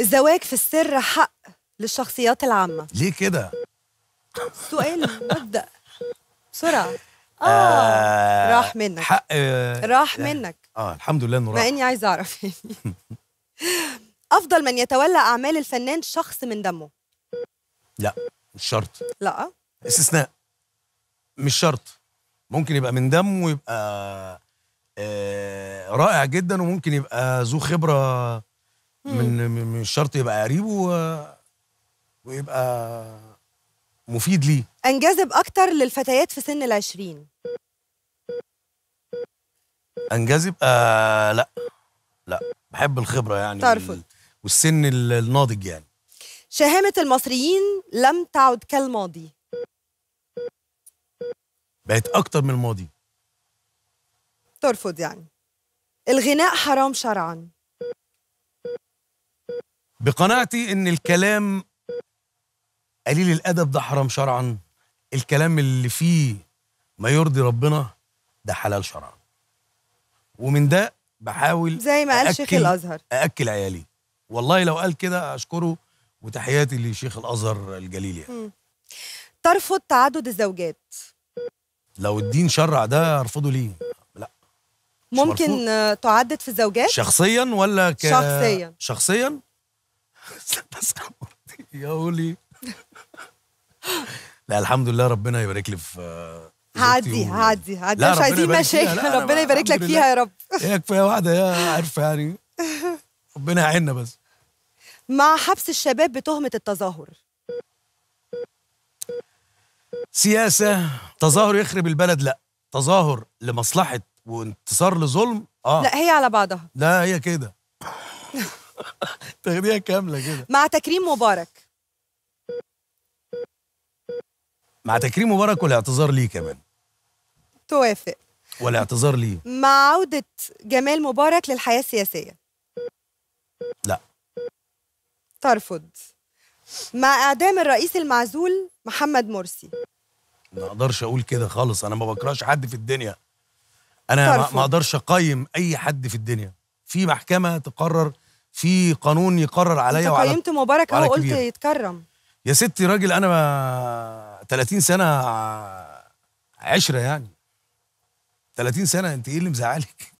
الزواج في السر حق للشخصيات العامة ليه كده؟ سؤال مبدأ بسرعة آه, آه راح منك حق آه راح يعني منك اه الحمد لله انه راح مع اني عايزة اعرف يعني افضل من يتولى اعمال الفنان شخص من دمه لا مش شرط لا استثناء مش شرط ممكن يبقى من دمه ويبقى آه رائع جدا وممكن يبقى ذو خبره من مش شرط يبقى قريبه ويبقى مفيد ليه انجذب اكتر للفتيات في سن العشرين انجذب آه لا لا بحب الخبره يعني ترفض والسن الناضج يعني شهامه المصريين لم تعد كالماضي بقت اكتر من الماضي ترفض يعني الغناء حرام شرعا بقناعتي ان الكلام قليل الادب ده حرام شرعا الكلام اللي فيه ما يرضي ربنا ده حلال شرعا ومن ده بحاول زي ما قال شيخ الازهر ااكل عيالي والله لو قال كده اشكره وتحياتي لشيخ الازهر الجليل يعني ترفض تعدد الزوجات لو الدين شرع ده ارفضه ليه لا ممكن مرفوض. تعدد في الزوجات شخصيا ولا ك... شخصيا شخصيا يا ولي لا الحمد لله ربنا يبارك لي في هادي هادي هادي مش عايزين مشاكل ربنا يبارك لك فيها يا رب هي كفايه واحده يا عارفه يعني ربنا يعيننا بس مع حبس الشباب بتهمه التظاهر سياسه تظاهر يخرب البلد لا تظاهر لمصلحه وانتصار لظلم اه لا هي على بعضها لا هي كده تاخديها كامله كده مع تكريم مبارك مع تكريم مبارك والاعتذار ليه كمان توافق والاعتذار ليه مع عودة جمال مبارك للحياة السياسية لا ترفض مع إعدام الرئيس المعزول محمد مرسي ما أقدرش أقول كده خالص أنا ما بكرهش حد في الدنيا أنا ترفض. ما أقدرش أقيم أي حد في الدنيا في محكمة تقرر في قانون يقرر عليا وعلى قيمت مبارك اهو قلت يتكرم يا ستي راجل انا 30 سنه عشره يعني 30 سنه انت ايه اللي مزعلك